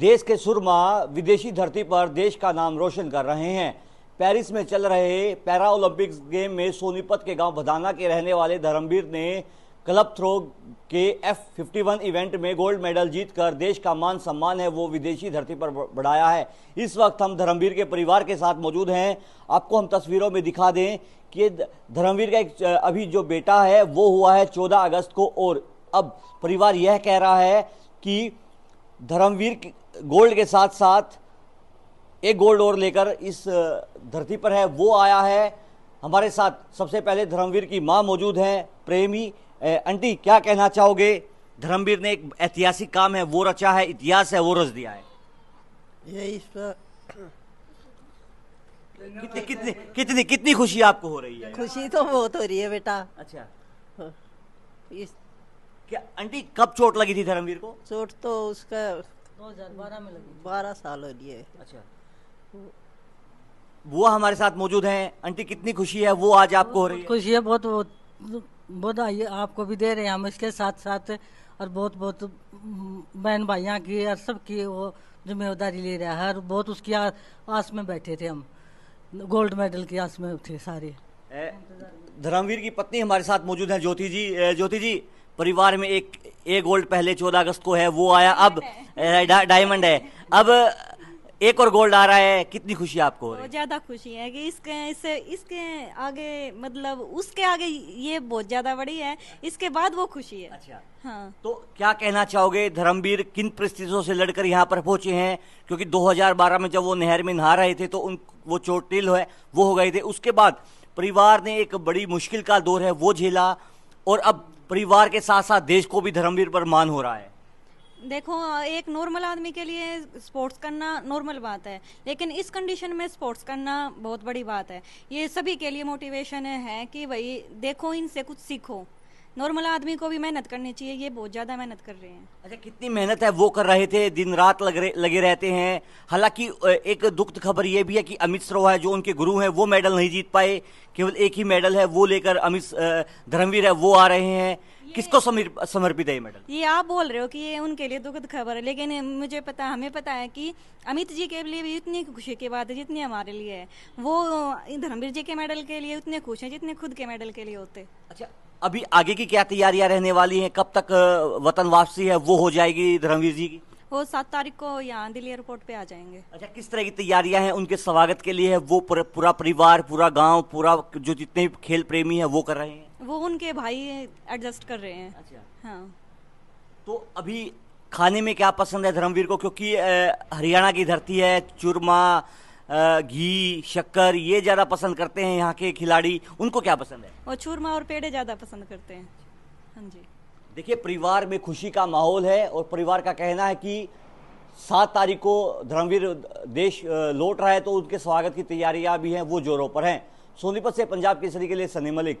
देश के सुरमा विदेशी धरती पर देश का नाम रोशन कर रहे हैं पेरिस में चल रहे पैरा ओलंपिक गेम में सोनीपत के गांव भदाना के रहने वाले धर्मवीर ने क्लब थ्रो के एफ वन इवेंट में गोल्ड मेडल जीतकर देश का मान सम्मान है वो विदेशी धरती पर बढ़ाया है इस वक्त हम धर्मवीर के परिवार के साथ मौजूद हैं आपको हम तस्वीरों में दिखा दें कि धर्मवीर का एक अभी जो बेटा है वो हुआ है 14 अगस्त को और अब परिवार यह कह रहा है कि धर्मवीर गोल्ड के साथ साथ एक गोल्ड और लेकर इस धरती पर है वो आया है हमारे साथ सबसे पहले धर्मवीर की माँ मौजूद हैं प्रेमी आंटी क्या कहना चाहोगे धर्मवीर ने एक ऐतिहासिक काम है वो रचा है इतिहास है वो रच दिया है ये ईश्वर कितनी कितनी कितनी कितनी खुशी आपको हो रही है खुशी तो बहुत हो रही है बेटा अच्छा हाँ। इस... क्या आंटी कब चोट लगी थी धर्मवीर को चोट तो उसका 2012 में लगी बारह साल हो रही अच्छा वो हमारे साथ मौजूद हैं आंटी कितनी खुशी है वो आज आपको हो रही है खुशी है बहुत बहुत आइए आपको भी दे रहे हैं हम इसके साथ साथ और बहुत बहुत बहन भाइयाँ की और सब की वो जिम्मेदारी ले रहा है और बहुत उसकी आ, आस में बैठे थे हम गोल्ड मेडल की आस में थे सारे धर्मवीर की पत्नी हमारे साथ मौजूद हैं ज्योति जी ज्योति जी परिवार में एक ए गोल्ड पहले चौदह अगस्त को है वो आया अब डायमंड है अब एक और गोल्ड आ रहा है कितनी खुशी आपको हो ज्यादा खुशी है कि इसके इससे इसके आगे मतलब उसके आगे ये बहुत ज्यादा बड़ी है इसके बाद वो खुशी है अच्छा हाँ तो क्या कहना चाहोगे धर्मवीर किन परिस्थितियों से लड़कर यहाँ पर पहुंचे हैं क्योंकि 2012 में जब वो नहर में नहा रहे थे तो उन वो चोटिल है वो हो गए थे उसके बाद परिवार ने एक बड़ी मुश्किल का दौर है वो झेला और अब परिवार के साथ साथ देश को भी धर्मवीर पर मान हो रहा है देखो एक नॉर्मल आदमी के लिए स्पोर्ट्स करना नॉर्मल बात है लेकिन इस कंडीशन में स्पोर्ट्स करना बहुत बड़ी बात है ये सभी के लिए मोटिवेशन है कि भाई देखो इनसे कुछ सीखो नॉर्मल आदमी को भी मेहनत करनी चाहिए ये बहुत ज़्यादा मेहनत कर रहे हैं अच्छा कितनी मेहनत है वो कर रहे थे दिन रात लग रहे, लगे रहते हैं हालांकि एक दुख खबर ये भी है कि अमित सरोहा जो उनके गुरु हैं वो मेडल नहीं जीत पाए केवल एक ही मेडल है वो लेकर अमित धर्मवीर है वो आ रहे हैं किसको समर्पित है ये मेडल ये आप बोल रहे हो कि ये उनके लिए दुखद खबर है लेकिन मुझे पता हमें पता है कि अमित जी के लिए भी इतनी खुशी की बात है जितनी हमारे लिए है वो धर्मवीर जी के मेडल के लिए उतने खुश हैं जितने खुद के मेडल के लिए होते अच्छा अभी आगे की क्या तैयारियां रहने वाली हैं कब तक वतन वापसी है वो हो जाएगी धर्मवीर जी की वो सात तारीख को यहाँ दिल्ली एयरपोर्ट पे आ जाएंगे अच्छा किस तरह की तैयारियां हैं उनके स्वागत के लिए है वो पूरा परिवार पूरा गांव पूरा जो जितने भी खेल प्रेमी है वो कर रहे हैं वो उनके भाई एडजस्ट कर रहे हैं अच्छा हाँ। तो अभी खाने में क्या पसंद है धर्मवीर को क्योंकि हरियाणा की धरती है चूरमा घी शक्कर ये ज़्यादा पसंद करते हैं यहाँ के खिलाड़ी उनको क्या पसंद है और चूरमा और पेड़े ज़्यादा पसंद करते हैं हाँ जी देखिए परिवार में खुशी का माहौल है और परिवार का कहना है कि सात तारीख को धर्मवीर देश लौट रहा है तो उनके स्वागत की तैयारियां भी हैं वो जोरों पर हैं सोनीपत से पंजाब केसरी के लिए सनी मलिक